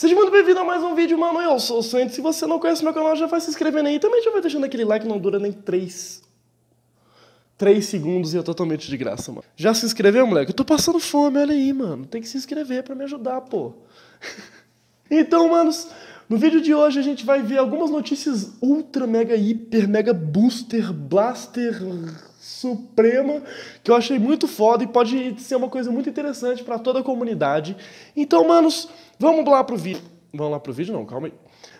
Seja muito bem-vindo a mais um vídeo, mano. Eu sou o Santos. Se você não conhece meu canal, já vai se inscrevendo aí. Também já vai deixando aquele like, não dura nem 3... 3 segundos e é totalmente de graça, mano. Já se inscreveu, moleque? Eu tô passando fome, olha aí, mano. Tem que se inscrever pra me ajudar, pô. então, manos, no vídeo de hoje a gente vai ver algumas notícias ultra, mega, hiper, mega booster, blaster suprema, que eu achei muito foda e pode ser uma coisa muito interessante para toda a comunidade. Então, manos, vamos lá pro vídeo. Vamos lá pro vídeo? Não, calma aí.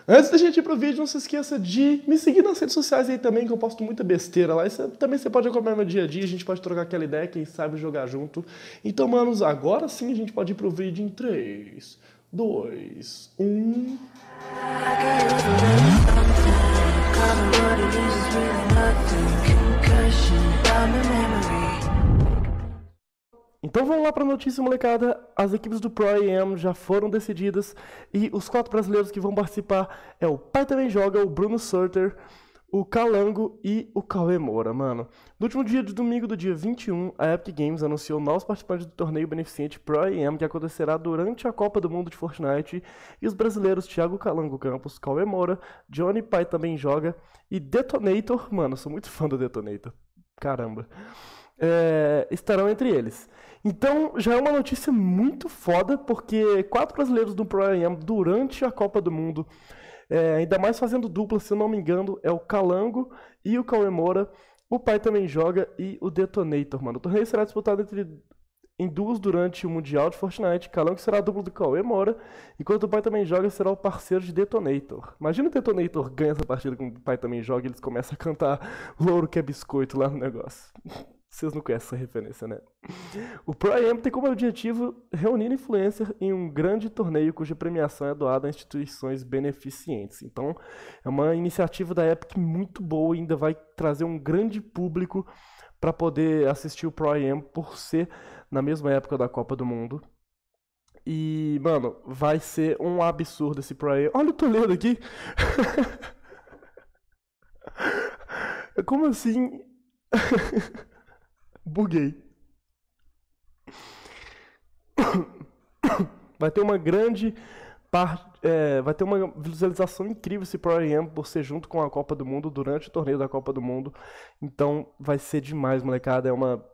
Antes da gente ir pro vídeo, não se esqueça de me seguir nas redes sociais aí também, que eu posto muita besteira lá. E cê, é, também você pode acompanhar meu dia a dia, a gente pode trocar aquela ideia, quem sabe jogar junto. Então, manos, agora sim a gente pode ir pro vídeo em 3, 2, 1. I então vamos lá para a notícia, molecada. As equipes do Pro AM já foram decididas e os quatro brasileiros que vão participar é o Pai Também Joga, o Bruno Surter, o Calango e o Cauê Moura, mano. No último dia de domingo do dia 21, a Epic Games anunciou novos participantes do torneio beneficente Pro AM que acontecerá durante a Copa do Mundo de Fortnite e os brasileiros Thiago Calango Campos, Cauê Moura, Johnny Pai também joga e Detonator, mano, sou muito fã do Detonator, caramba, é, estarão entre eles. Então já é uma notícia muito foda porque quatro brasileiros do Pro AM durante a Copa do Mundo é, ainda mais fazendo dupla, se eu não me engano, é o Calango e o Cauê Moura. O pai também joga e o Detonator, mano. O torneio será disputado entre em duas durante o Mundial de Fortnite. Calango será a dupla do Cauê enquanto o pai também joga será o parceiro de Detonator. Imagina o Detonator ganha essa partida com o pai também joga e eles começam a cantar Louro que é biscoito lá no negócio. Vocês não conhecem essa referência, né? O Pro AM tem como objetivo reunir influencer em um grande torneio cuja premiação é doada a instituições beneficentes. Então, é uma iniciativa da Epic muito boa e ainda vai trazer um grande público para poder assistir o Pro AM por ser na mesma época da Copa do Mundo. E, mano, vai ser um absurdo esse Pro AM. Olha o Toledo aqui! Como assim? Buguei. Vai ter uma grande parte, é, vai ter uma visualização incrível esse Pro AM por ser junto com a Copa do Mundo durante o torneio da Copa do Mundo. Então vai ser demais, molecada. É uma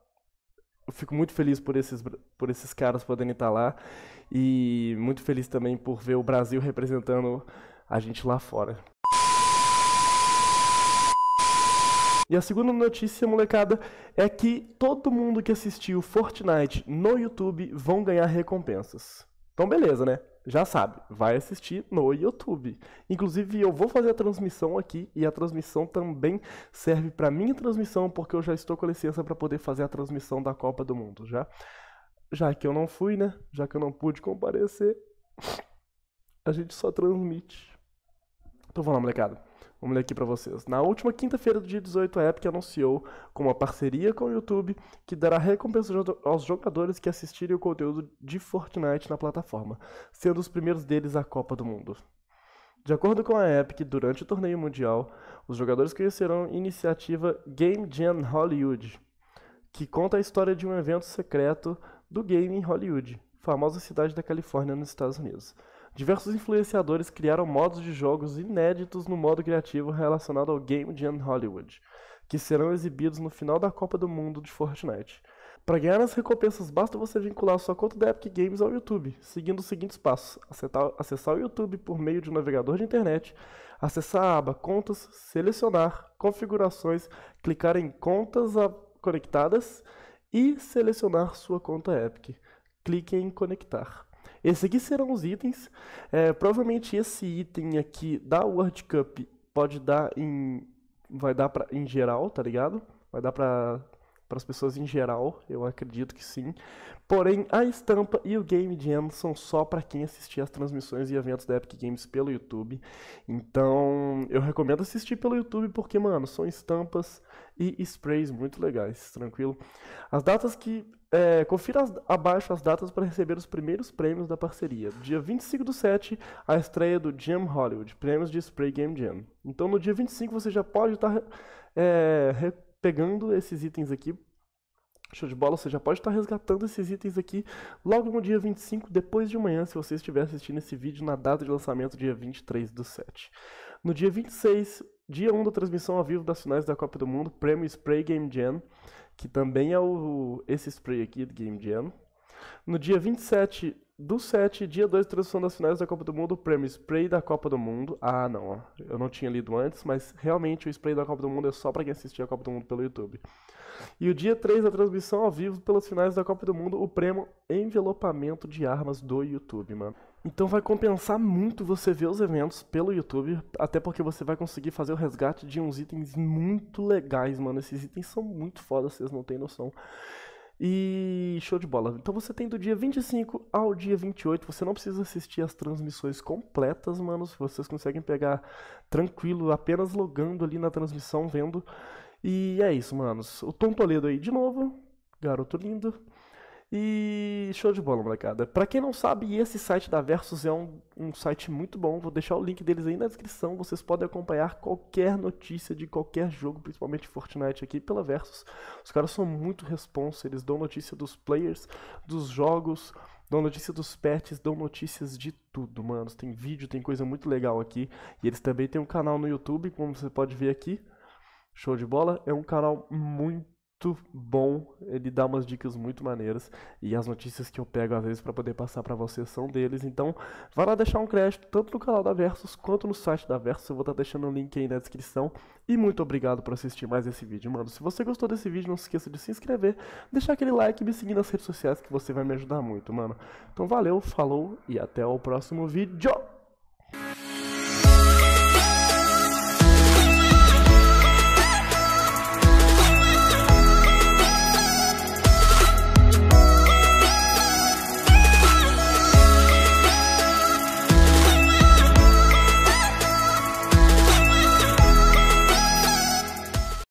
eu fico muito feliz por esses, por esses caras poderem estar lá e muito feliz também por ver o Brasil representando a gente lá fora. E a segunda notícia, molecada, é que todo mundo que assistiu Fortnite no YouTube vão ganhar recompensas. Então, beleza, né? Já sabe, vai assistir no YouTube. Inclusive, eu vou fazer a transmissão aqui e a transmissão também serve para minha transmissão, porque eu já estou com licença para poder fazer a transmissão da Copa do Mundo, já. Já que eu não fui, né? Já que eu não pude comparecer, a gente só transmite. Então, vamos lá, molecada. Vamos ler aqui para vocês. Na última quinta-feira do dia 18, a Epic anunciou, com uma parceria com o YouTube, que dará recompensa aos jogadores que assistirem o conteúdo de Fortnite na plataforma, sendo os primeiros deles a Copa do Mundo. De acordo com a Epic, durante o torneio mundial, os jogadores conhecerão a iniciativa Game Jam Hollywood, que conta a história de um evento secreto do game em Hollywood, famosa cidade da Califórnia nos Estados Unidos. Diversos influenciadores criaram modos de jogos inéditos no modo criativo relacionado ao Game Jam Hollywood, que serão exibidos no final da Copa do Mundo de Fortnite. Para ganhar as recompensas, basta você vincular sua conta da Epic Games ao YouTube, seguindo os seguintes passos: acessar, acessar o YouTube por meio de um navegador de internet, acessar a aba Contas, selecionar Configurações, clicar em Contas conectadas e selecionar sua conta Epic. Clique em Conectar. Esses aqui serão os itens. É, provavelmente esse item aqui da World Cup pode dar em. Vai dar pra, em geral, tá ligado? Vai dar pra para as pessoas em geral, eu acredito que sim. Porém, a estampa e o Game Jam são só para quem assistir as transmissões e eventos da Epic Games pelo YouTube. Então, eu recomendo assistir pelo YouTube porque, mano, são estampas e sprays muito legais, tranquilo? As datas que. É, confira as, abaixo as datas para receber os primeiros prêmios da parceria. Dia 25 do 7, a estreia do Jam Hollywood, prêmios de Spray Game Jam. Então, no dia 25 você já pode estar. Tá, é, pegando esses itens aqui. Show de bola, você já pode estar resgatando esses itens aqui logo no dia 25, depois de manhã, se você estiver assistindo esse vídeo na data de lançamento, dia 23 do 7. No dia 26, dia 1 da transmissão ao vivo das finais da Copa do Mundo, prêmio Spray Game Jam, que também é o, esse spray aqui do Game Jam. No dia 27, do 7, dia 2 transmissão das finais da Copa do Mundo, prêmio Spray da Copa do Mundo. Ah, não, ó. eu não tinha lido antes, mas realmente o Spray da Copa do Mundo é só para quem assistia a Copa do Mundo pelo YouTube. E o dia 3 a transmissão ao vivo pelas finais da Copa do Mundo, o prêmio Envelopamento de Armas do YouTube, mano. Então vai compensar muito você ver os eventos pelo YouTube, até porque você vai conseguir fazer o resgate de uns itens muito legais, mano. Esses itens são muito foda, vocês não têm noção. E show de bola. Então você tem do dia 25 ao dia 28. Você não precisa assistir as transmissões completas, manos. Vocês conseguem pegar tranquilo, apenas logando ali na transmissão, vendo. E é isso, manos. O Tom Toledo aí de novo. Garoto lindo. E show de bola, molecada. Para quem não sabe, esse site da Versus é um, um, site muito bom. Vou deixar o link deles aí na descrição. Vocês podem acompanhar qualquer notícia de qualquer jogo, principalmente Fortnite aqui pela Versus. Os caras são muito responsa, eles dão notícia dos players, dos jogos, dão notícia dos pets, dão notícias de tudo, mano. Tem vídeo, tem coisa muito legal aqui. E eles também têm um canal no YouTube, como você pode ver aqui. Show de bola, é um canal muito bom, ele dá umas dicas muito maneiras e as notícias que eu pego às vezes para poder passar para vocês são deles. Então, vá lá deixar um crédito tanto no canal da Versus quanto no site da Versus. Eu vou estar tá deixando o link aí na descrição. E muito obrigado por assistir mais esse vídeo, mano. Se você gostou desse vídeo, não se esqueça de se inscrever, deixar aquele like e me seguir nas redes sociais que você vai me ajudar muito, mano. Então, valeu, falou e até o próximo vídeo.